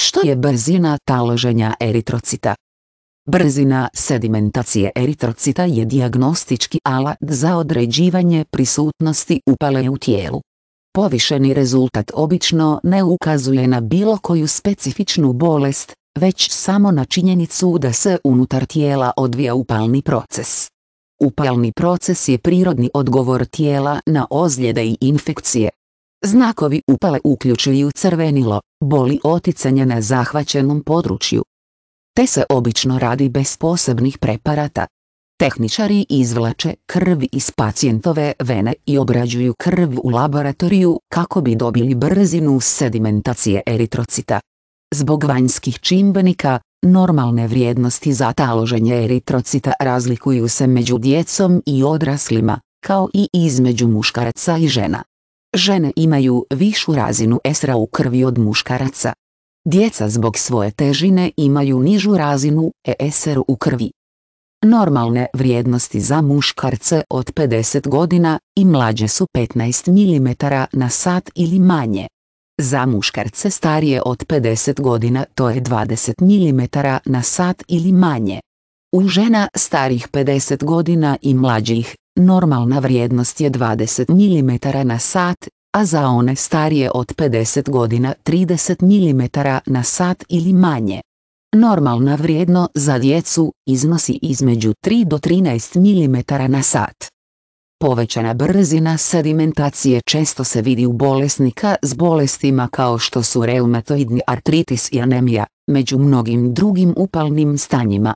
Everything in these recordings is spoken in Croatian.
Što je brzina taloženja eritrocita? Brzina sedimentacije eritrocita je diagnostički alat za određivanje prisutnosti upale u tijelu. Povišeni rezultat obično ne ukazuje na bilo koju specifičnu bolest, već samo na činjenicu da se unutar tijela odvija upalni proces. Upalni proces je prirodni odgovor tijela na ozljede i infekcije, Znakovi upale uključuju crvenilo, boli oticanje na zahvaćenom području. Te se obično radi bez posebnih preparata. Tehničari izvlače krv iz pacijentove vene i obrađuju krv u laboratoriju kako bi dobili brzinu sedimentacije eritrocita. Zbog vanjskih čimbenika, normalne vrijednosti za taloženje eritrocita razlikuju se među djecom i odraslima, kao i između muškaraca i žena. Žene imaju višu razinu esra u krvi od muškaraca. Djeca zbog svoje težine imaju nižu razinu ESR u krvi. Normalne vrijednosti za muškarce od 50 godina i mlađe su 15 mm na sat ili manje. Za muškarce starije od 50 godina to je 20 mm na sat ili manje. U žena starih 50 godina i mlađih Normalna vrijednost je 20 mm na sat, a za one starije od 50 godina 30 mm na sat ili manje. Normalna vrijedno za djecu iznosi između 3 do 13 mm na sat. Povećana brzina sedimentacije često se vidi u bolesnika s bolestima kao što su reumatoidni artritis i anemija, među mnogim drugim upalnim stanjima,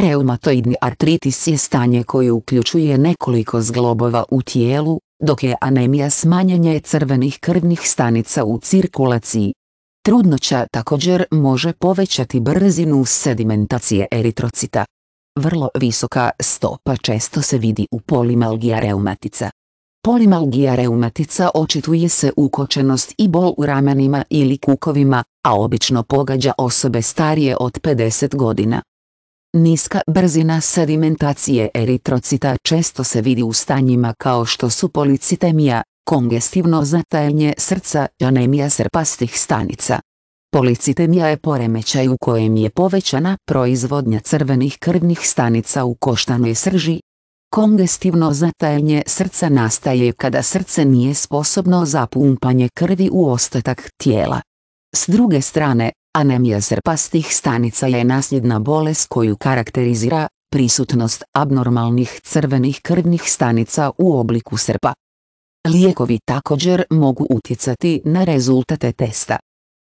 Reumatoidni artritis je stanje koje uključuje nekoliko zglobova u tijelu, dok je anemija smanjenje crvenih krvnih stanica u cirkulaciji. Trudnoća također može povećati brzinu sedimentacije eritrocita. Vrlo visoka stopa često se vidi u polimalgija reumatica. Polimalgija reumatica očituje se ukočenost i bol u ramenima ili kukovima, a obično pogađa osobe starije od 50 godina. Niska brzina sedimentacije eritrocita često se vidi u stanjima kao što su policitemija, kongestivno zatajenje srca i anemija srpastih stanica. Policitemija je poremećaj u kojem je povećana proizvodnja crvenih krvnih stanica u koštanoj srži. Kongestivno zatajenje srca nastaje kada srce nije sposobno za pumpanje krvi u ostatak tijela. S druge strane, Anemija srpastih stanica je nasljedna bolest koju karakterizira prisutnost abnormalnih crvenih krvnih stanica u obliku srpa. Lijekovi također mogu utjecati na rezultate testa.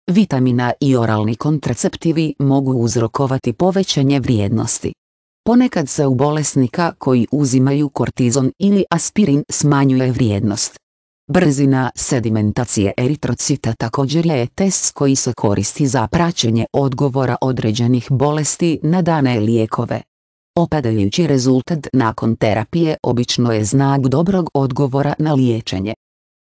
Vitamina i oralni kontraceptivi mogu uzrokovati povećanje vrijednosti. Ponekad se u bolesnika koji uzimaju kortizon ili aspirin smanjuje vrijednost. Brzina sedimentacije eritrocita također je test koji se koristi za praćenje odgovora određenih bolesti na dane lijekove. Opadajući rezultat nakon terapije obično je znak dobrog odgovora na liječenje.